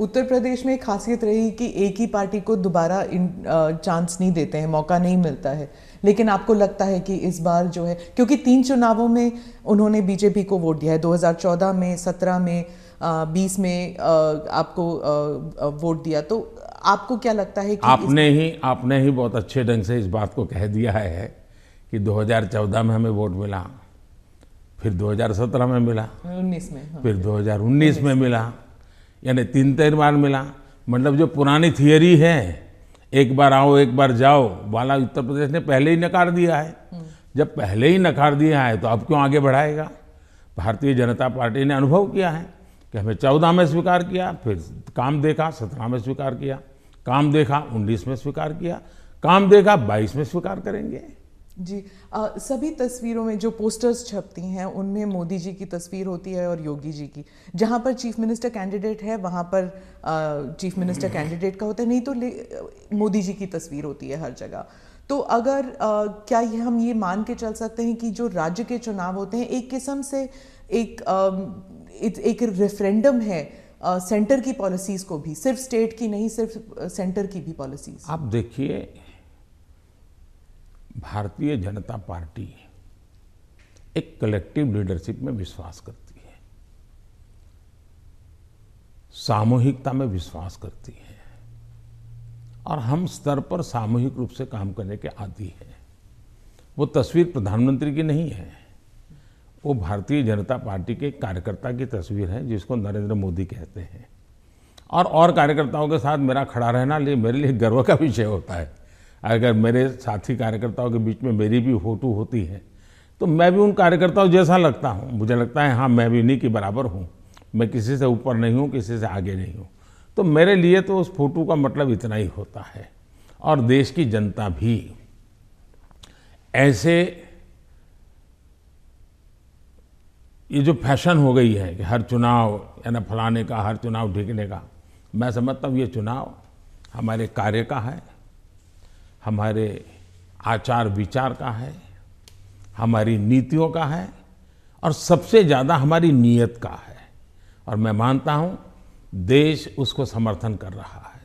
उत्तर प्रदेश में खासियत रही कि एक ही पार्टी को दोबारा चांस नहीं देते हैं मौका नहीं मिलता है लेकिन आपको लगता है कि इस बार जो है क्योंकि तीन चुनावों में उन्होंने बीजेपी को वोट दिया है 2014 में 17 में बीस 20 में आपको वोट दिया तो आपको क्या लगता है कि आपने ही आपने ही बहुत अच्छे ढंग से इस बात को कह दिया है कि 2014 में हमें वोट मिला फिर 2017 में मिला उन्नीस में हाँ। फिर 2019 में मिला यानी तीन तीन बार मिला मतलब जो पुरानी थियोरी है एक बार आओ एक बार जाओ वाला उत्तर प्रदेश ने पहले ही नकार दिया है हम्म। जब पहले ही नकार दिया है तो अब क्यों आगे बढ़ाएगा भारतीय जनता पार्टी ने अनुभव किया है कि हमें चौदह में स्वीकार किया फिर काम देखा सत्रह में स्वीकार किया काम देखा उन्नीस में स्वीकार किया काम देखा बाईस में स्वीकार करेंगे जी आ, सभी तस्वीरों में जो पोस्टर्स छपती हैं उनमें मोदी जी की तस्वीर होती है और योगी जी की जहाँ पर चीफ मिनिस्टर कैंडिडेट है वहाँ पर आ, चीफ मिनिस्टर कैंडिडेट का होता है नहीं तो मोदी जी की तस्वीर होती है हर जगह तो अगर आ, क्या ये हम ये मान के चल सकते हैं कि जो राज्य के चुनाव होते हैं एक किस्म से एक आ, एक रेफरेंडम है सेंटर की पॉलिसीज़ को भी सिर्फ स्टेट की नहीं सिर्फ सेंटर की भी पॉलिसीज़ आप देखिए भारतीय जनता पार्टी एक कलेक्टिव लीडरशिप में विश्वास करती है सामूहिकता में विश्वास करती है और हम स्तर पर सामूहिक रूप से काम करने के आदि हैं वो तस्वीर प्रधानमंत्री की नहीं है वो भारतीय जनता पार्टी के कार्यकर्ता की तस्वीर है जिसको नरेंद्र मोदी कहते हैं और और कार्यकर्ताओं के साथ मेरा खड़ा रहना लिए मेरे लिए गर्व का विषय होता है अगर मेरे साथी कार्यकर्ताओं के बीच में मेरी भी फोटो होती है तो मैं भी उन कार्यकर्ताओं जैसा लगता हूँ मुझे लगता है हाँ मैं भी उन्हीं के बराबर हूँ मैं किसी से ऊपर नहीं हूँ किसी से आगे नहीं हूँ तो मेरे लिए तो उस फोटो का मतलब इतना ही होता है और देश की जनता भी ऐसे ये जो फैशन हो गई है कि हर चुनाव या ना फलाने का हर चुनाव ढीकने का मैं समझता हूँ ये चुनाव हमारे कार्य का है हमारे आचार विचार का है हमारी नीतियों का है और सबसे ज़्यादा हमारी नीयत का है और मैं मानता हूँ देश उसको समर्थन कर रहा है